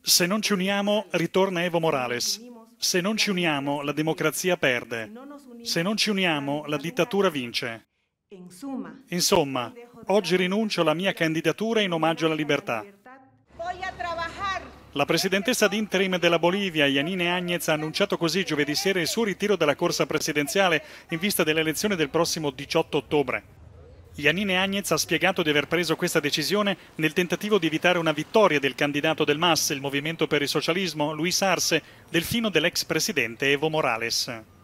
Se non ci uniamo, ritorna Evo Morales. Se non ci uniamo, la democrazia perde. Se non ci uniamo, la dittatura vince. Insomma, oggi rinuncio alla mia candidatura in omaggio alla libertà. La presidentessa d'interim della Bolivia, Yanine Agnez, ha annunciato così giovedì sera il suo ritiro dalla corsa presidenziale in vista delle elezioni del prossimo 18 ottobre. Janine Agnez ha spiegato di aver preso questa decisione nel tentativo di evitare una vittoria del candidato del MAS, il Movimento per il Socialismo, Luis Arce, del fino dell'ex presidente Evo Morales.